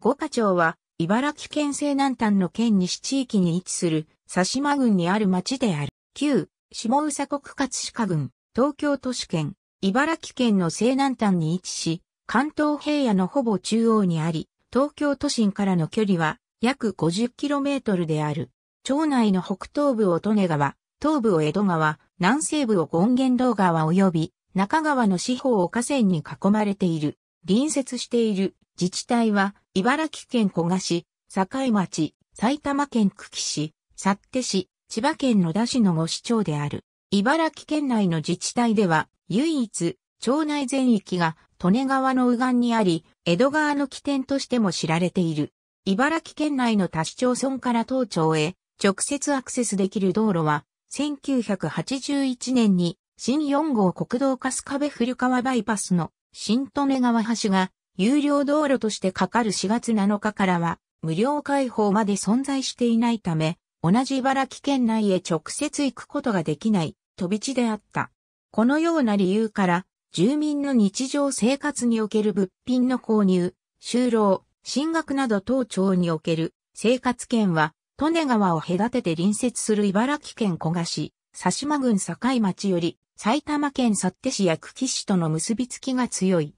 五花町は、茨城県西南端の県西地域に位置する、佐島郡にある町である。旧、下宇佐国葛飾郡、東京都市圏、茨城県の西南端に位置し、関東平野のほぼ中央にあり、東京都心からの距離は約 50km である。町内の北東部を利根川、東部を江戸川、南西部を権現道川及び中川の四方を河川に囲まれている。隣接している自治体は、茨城県古賀市、境町、埼玉県久喜市、幸手市、千葉県野田市の5市町である。茨城県内の自治体では、唯一、町内全域が、利根川の右岸にあり、江戸川の起点としても知られている。茨城県内の多市町村から当町へ、直接アクセスできる道路は、1981年に、新4号国道春日部古川バイパスの新利根川橋が有料道路としてかかる4月7日からは、無料開放まで存在していないため、同じ茨城県内へ直接行くことができない飛び地であった。このような理由から、住民の日常生活における物品の購入、就労、進学など当庁における生活圏は、利根川を隔てて隣接する茨城県古賀市、佐島郡境町より埼玉県幸手市や久喜市との結びつきが強い。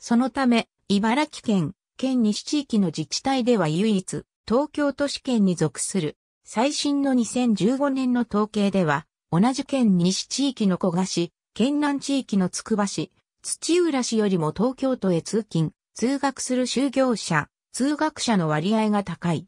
そのため、茨城県、県西地域の自治体では唯一、東京都市圏に属する。最新の2015年の統計では、同じ県西地域の古賀市、県南地域のつくば市、土浦市よりも東京都へ通勤、通学する就業者、通学者の割合が高い。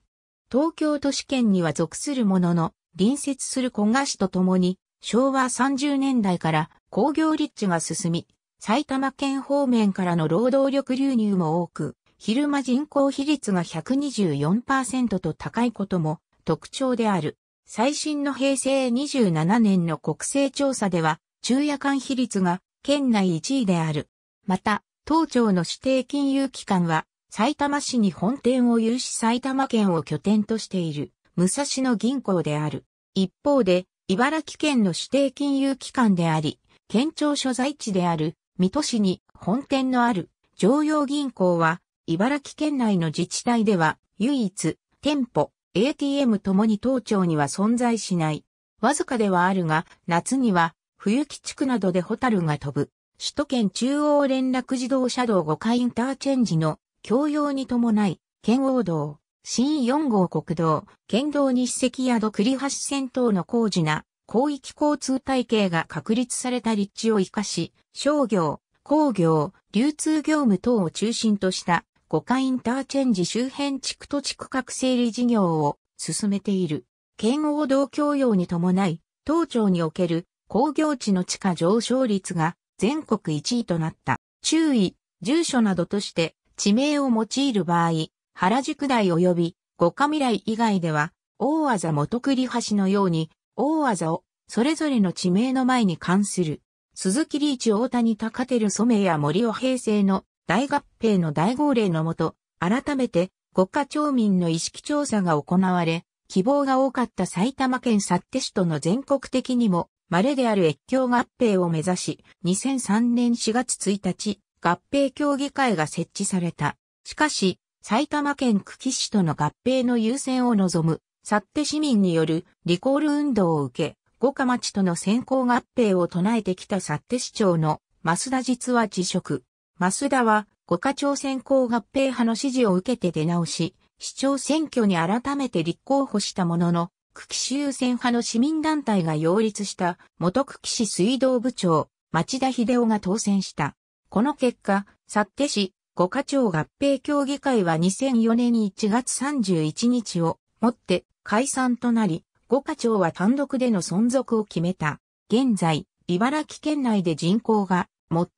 東京都市圏には属するものの、隣接する古賀市とともに、昭和30年代から工業立地が進み、埼玉県方面からの労働力流入も多く、昼間人口比率が124%と高いことも特徴である。最新の平成27年の国勢調査では、昼夜間比率が県内1位である。また、当庁の指定金融機関は、埼玉市に本店を有し埼玉県を拠点としている、武蔵野銀行である。一方で、茨城県の指定金融機関であり、県庁所在地である水戸市に本店のある常用銀行は、茨城県内の自治体では唯一、店舗、ATM ともに東庁には存在しない。わずかではあるが、夏には、冬木地区などでホタルが飛ぶ。首都圏中央連絡自動車道5階インターチェンジの共用に伴い、県央道、新4号国道、県道西関宿栗橋線等の工事な広域交通体系が確立された立地を活かし、商業、工業、流通業務等を中心とした五感インターチェンジ周辺地区と地区核整理事業を進めている。県王道教養に伴い、当庁における工業地の地価上昇率が全国1位となった。注意、住所などとして地名を用いる場合、原宿台及び五日未来以外では、大技元栗橋のように大技を、それぞれの地名の前に関する、鈴木リーチ大谷高照染や森尾平成の大合併の大号令のもと、改めて国家町民の意識調査が行われ、希望が多かった埼玉県幸手市との全国的にも、稀である越境合併を目指し、2003年4月1日、合併協議会が設置された。しかし、埼玉県久喜市との合併の優先を望む去って市民によるリコール運動を受け、五日町との先行合併を唱えてきた去って市長の増田実は辞職。増田は五課町先行合併派の支持を受けて出直し、市長選挙に改めて立候補したものの、久喜市優先派の市民団体が擁立した元久喜市水道部長、町田秀夫が当選した。この結果、去って市、五課町合併協議会は2004年1月31日をもって解散となり、五課長は単独での存続を決めた。現在、茨城県内で人口が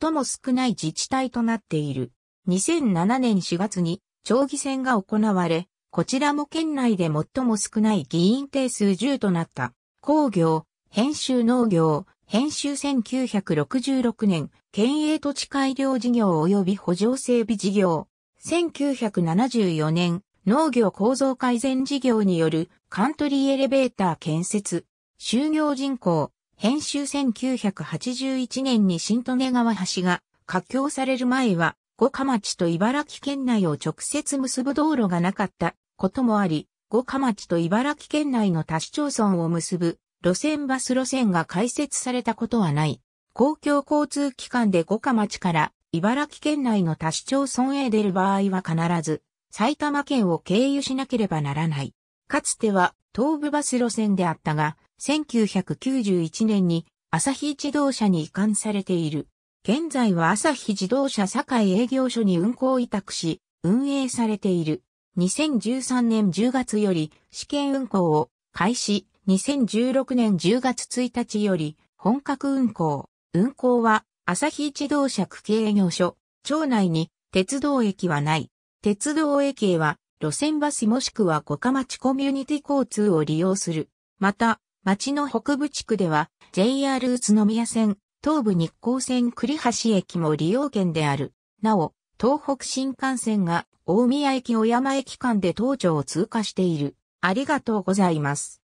最も少ない自治体となっている。2007年4月に町議選が行われ、こちらも県内で最も少ない議員定数10となった。工業、編集農業、編集1966年、県営土地改良事業及び補助整備事業。1974年、農業構造改善事業によるカントリーエレベーター建設、就業人口、編集1981年に新利根川橋が架橋される前は、五日町と茨城県内を直接結ぶ道路がなかったこともあり、五日町と茨城県内の多市町村を結ぶ路線バス路線が開設されたことはない。公共交通機関で五日町から茨城県内の多市町村へ出る場合は必ず埼玉県を経由しなければならない。かつては東武バス路線であったが、1991年に朝日自動車に移管されている。現在は朝日自動車堺営業所に運行委託し、運営されている。2013年10月より試験運行を開始、2016年10月1日より本格運行。運行は朝日自動車区営業所、町内に鉄道駅はない。鉄道駅へは、路線バスもしくは五日町コミュニティ交通を利用する。また、町の北部地区では、JR 宇都宮線、東武日光線栗橋駅も利用券である。なお、東北新幹線が大宮駅小山駅間で東庁を通過している。ありがとうございます。